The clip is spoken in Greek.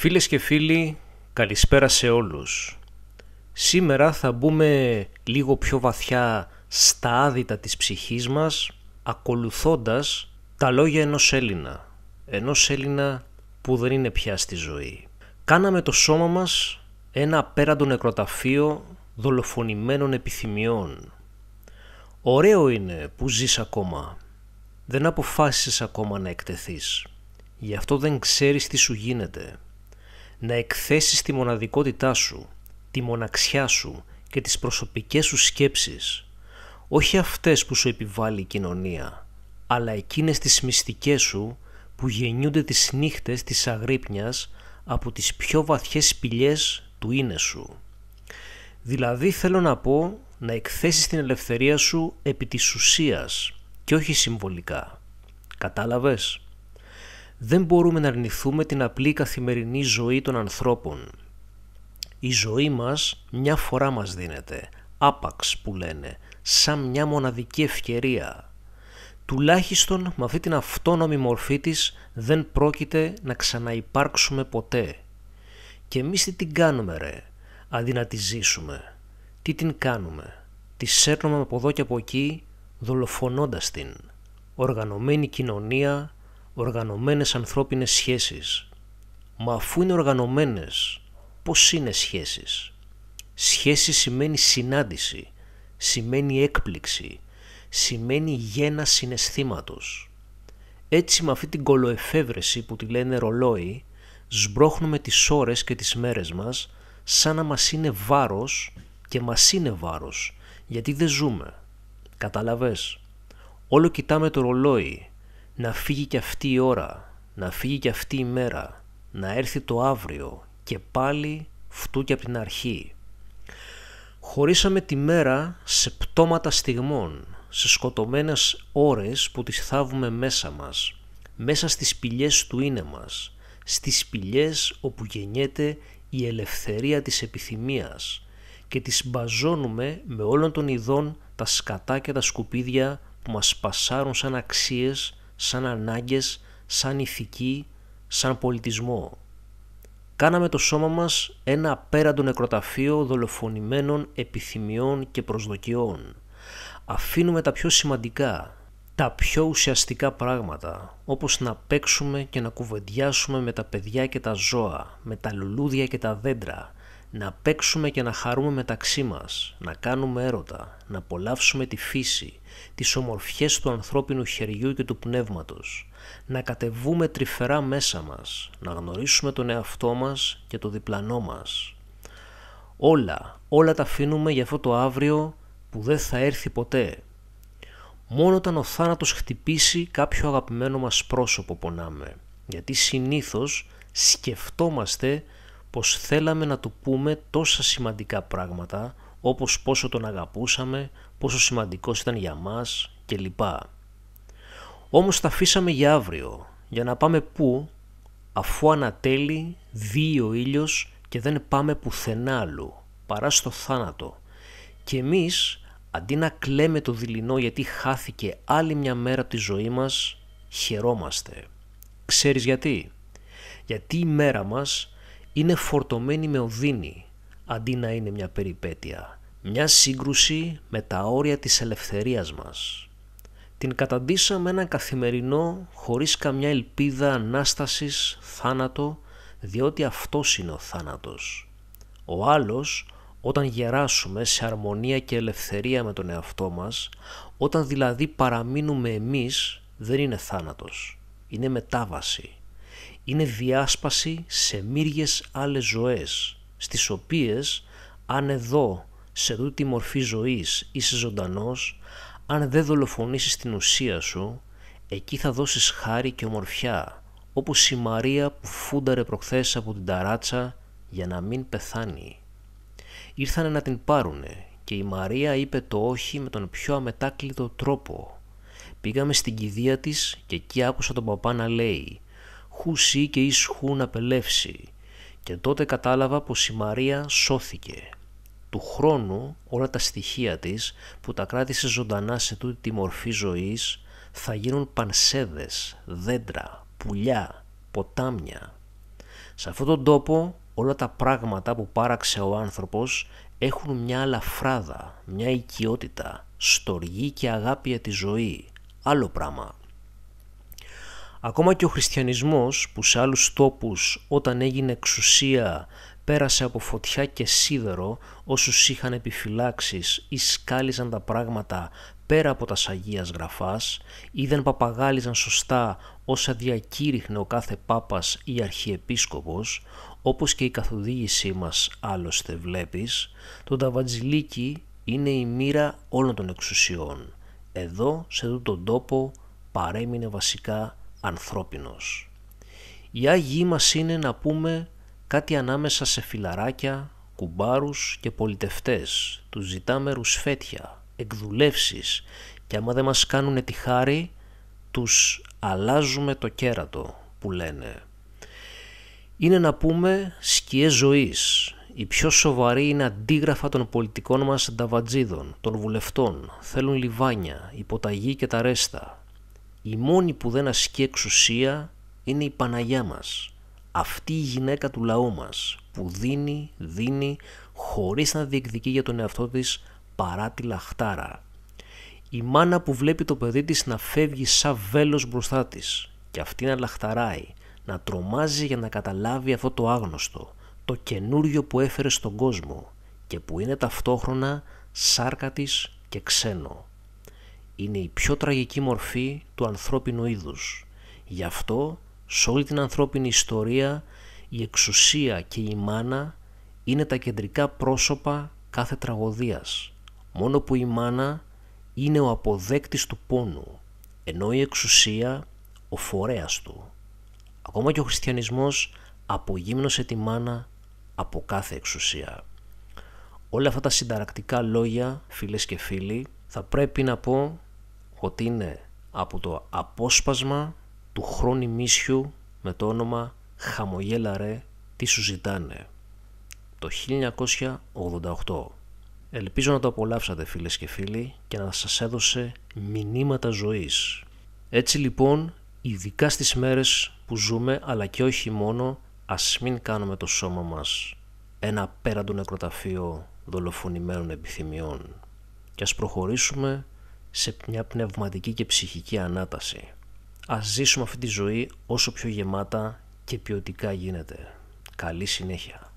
Φίλες και φίλοι, καλησπέρα σε όλους. Σήμερα θα μπούμε λίγο πιο βαθιά στα άδυτα της ψυχής μας, ακολουθώντας τα λόγια ενός Έλληνα. Ενός Έλληνα που δεν είναι πια στη ζωή. Κάναμε το σώμα μας ένα απέραντο νεκροταφείο δολοφονημένων επιθυμιών. Ωραίο είναι που ζεις ακόμα. Δεν αποφάσισες ακόμα να εκτεθείς. Γι' αυτό δεν ξέρεις τι σου γίνεται να εκθέσεις τη μοναδικότητά σου, τη μοναξιά σου και τις προσωπικές σου σκέψεις, όχι αυτές που σου επιβάλλει η κοινωνία, αλλά εκείνες τις μυστικές σου που γεννιούνται τις νύχτες της αγρύπνιας από τις πιο βαθιές σπηλιές του είναι σου. Δηλαδή θέλω να πω να εκθέσεις την ελευθερία σου επί της ουσίας και όχι συμβολικά. Κατάλαβες? δεν μπορούμε να αρνηθούμε την απλή καθημερινή ζωή των ανθρώπων. Η ζωή μας μια φορά μας δίνεται, άπαξ που λένε, σαν μια μοναδική ευκαιρία. Τουλάχιστον με αυτή την αυτόνομη μορφή της δεν πρόκειται να ξαναυπάρξουμε ποτέ. Και εμείς τι την κάνουμε ρε, αντί να τη ζήσουμε. Τι την κάνουμε, τη σέρνουμε από εδώ και από εκεί, δολοφονώντας την. Οργανωμένη κοινωνία οργανωμένες ανθρώπινες σχέσεις. Μα αφού είναι οργανωμένες, πώς είναι σχέσεις. Σχέση σημαίνει συνάντηση, σημαίνει έκπληξη, σημαίνει γένα συναισθήματος. Έτσι με αυτή την κολοεφεύρεση που τη λένε ρολόι, σμπρώχνουμε τις ώρες και τις μέρες μας σαν να μας είναι βάρος και μας είναι βάρος, γιατί δεν ζούμε. Καταλαβες. Όλο κοιτάμε το ρολόι, να φύγει και αυτή η ώρα, να φύγει και αυτή η μέρα, να έρθει το αύριο και πάλι φτού και από την αρχή. Χωρίσαμε τη μέρα σε πτώματα στιγμών, σε σκοτωμένες ώρες που τις θάβουμε μέσα μας, μέσα στις σπηλιές του είναι μας, στις σπηλιές όπου γεννιέται η ελευθερία της επιθυμίας και τις μπαζώνουμε με όλων των ειδών τα σκατά και τα σκουπίδια που μας πασάρουν σαν αξίες σαν ανάγκες, σαν ηθική, σαν πολιτισμό. Κάναμε το σώμα μας ένα απέραντο νεκροταφείο δολοφονημένων επιθυμιών και προσδοκιών. Αφήνουμε τα πιο σημαντικά, τα πιο ουσιαστικά πράγματα, όπως να παίξουμε και να κουβεντιάσουμε με τα παιδιά και τα ζώα, με τα λουλούδια και τα δέντρα, να παίξουμε και να χαρούμε μεταξύ μας, να κάνουμε έρωτα, να απολαύσουμε τη φύση, τις ομορφιές του ανθρώπινου χεριού και του πνεύματος, να κατεβούμε τρυφερά μέσα μας, να γνωρίσουμε τον εαυτό μας και το διπλανό μας. Όλα, όλα τα αφήνουμε για αυτό το αύριο που δεν θα έρθει ποτέ. Μόνο όταν ο θάνατος χτυπήσει κάποιο αγαπημένο μας πρόσωπο πονάμε, γιατί συνήθως σκεφτόμαστε πως θέλαμε να του πούμε τόσα σημαντικά πράγματα όπως πόσο τον αγαπούσαμε, πόσο σημαντικός ήταν για μας κλπ. Όμως τα αφήσαμε για αύριο, για να πάμε πού, αφού ανατέλει δύο ο ήλιος και δεν πάμε πουθενά άλλου, παρά στο θάνατο. Και εμείς, αντί να κλαίμε το δειλινό γιατί χάθηκε άλλη μια μέρα από τη ζωή μας, χαιρόμαστε. Ξέρεις γιατί. Γιατί η μέρα μας είναι φορτωμένη με οδύνη αντί να είναι μια περιπέτεια, μια σύγκρουση με τα όρια της ελευθερίας μας. Την καταντήσαμε ένα καθημερινό χωρίς καμιά ελπίδα ανάστασης θάνατο διότι αυτός είναι ο θάνατος. Ο άλλος όταν γεράσουμε σε αρμονία και ελευθερία με τον εαυτό μας, όταν δηλαδή παραμείνουμε εμείς δεν είναι θάνατος, είναι μετάβαση είναι διάσπαση σε μύριες άλλες ζωές, στις οποίες αν εδώ σε τούτη μορφή ζωής είσαι ζωντανός, αν δεν δολοφονήσεις την ουσία σου, εκεί θα δώσεις χάρη και ομορφιά, όπως η Μαρία που φούνταρε προχθές από την ταράτσα για να μην πεθάνει. Ήρθανε να την πάρουνε και η Μαρία είπε το όχι με τον πιο αμετάκλητο τρόπο. Πήγαμε στην κηδεία της και εκεί άκουσα τον παπά να λέει χουσί και ισχού να πελεύσει και τότε κατάλαβα πως η Μαρία σώθηκε. Του χρόνου όλα τα στοιχεία της που τα κράτησε ζωντανά σε τούτη τη μορφή ζωής θα γίνουν πανσέδες, δέντρα, πουλιά, ποτάμια. Σε αυτόν τον τόπο όλα τα πράγματα που πάραξε ο άνθρωπος έχουν μια αλαφράδα, μια οικειότητα, στοργή και αγάπη για τη ζωή. Άλλο πράγμα. Ακόμα και ο χριστιανισμός που σε άλλους τόπους όταν έγινε εξουσία πέρασε από φωτιά και σίδερο όσους είχαν επιφυλάξεις ή σκάλιζαν τα πράγματα πέρα από τα Αγίας Γραφάς ή δεν παπαγάλιζαν σωστά όσα διακήρυχνε ο κάθε Πάπας ή Αρχιεπίσκοπος, όπως και η καθοδήγησή μας άλλωστε βλέπεις, το ταβατζιλίκι είναι η μοίρα όλων των εξουσιών. Εδώ, σε τούτον τον τόπο, παρέμεινε βασικά ανθρώπινος. Η Άγιοι μας είναι να πούμε κάτι ανάμεσα σε φιλαράκια, κουμπάρους και πολιτευτές. Τους ζητάμε ρουσφέτια, εκδουλεύσεις και άμα δεν μας κάνουν τη χάρη, τους αλλάζουμε το κέρατο που λένε. Είναι να πούμε σκιές ζωής. Η πιο σοβαρή είναι αντίγραφα των πολιτικών μας νταβατζίδων, των βουλευτών. Θέλουν λιβάνια, υποταγή και τα ρέστα η μόνη που δεν ασκεί εξουσία είναι η Παναγιά μας. Αυτή η γυναίκα του λαού μας που δίνει, δίνει, χωρίς να διεκδικεί για τον εαυτό της παρά τη λαχτάρα. Η μάνα που βλέπει το παιδί της να φεύγει σαν βέλος μπροστά της και αυτή να λαχταράει, να τρομάζει για να καταλάβει αυτό το άγνωστο, το καινούριο που έφερε στον κόσμο και που είναι ταυτόχρονα σάρκα της και ξένο είναι η πιο τραγική μορφή του ανθρώπινου είδους. Γι' αυτό σε όλη την ανθρώπινη ιστορία η εξουσία και η μάνα είναι τα κεντρικά πρόσωπα κάθε τραγωδίας. Μόνο που η μάνα είναι ο αποδέκτης του πόνου, ενώ η εξουσία ο φορέας του. Ακόμα και ο χριστιανισμός απογύμνωσε τη μάνα από κάθε εξουσία. Όλα αυτά τα συνταρακτικά λόγια, φίλες και φίλοι, θα πρέπει να πω ότι είναι από το απόσπασμα του χρόνου μίσιου με το όνομα «Χαμογέλα ρε, τι σου ζητάνε» το 1988. Ελπίζω να το απολαύσατε φίλες και φίλοι και να σας έδωσε μηνύματα ζωής. Έτσι λοιπόν, ειδικά στις μέρες που ζούμε αλλά και όχι μόνο, ας μην κάνουμε το σώμα μας ένα απέραντο νεκροταφείο δολοφονημένων επιθυμιών και ας προχωρήσουμε σε μια πνευματική και ψυχική ανάταση. Ας ζήσουμε αυτή τη ζωή όσο πιο γεμάτα και ποιοτικά γίνεται. Καλή συνέχεια.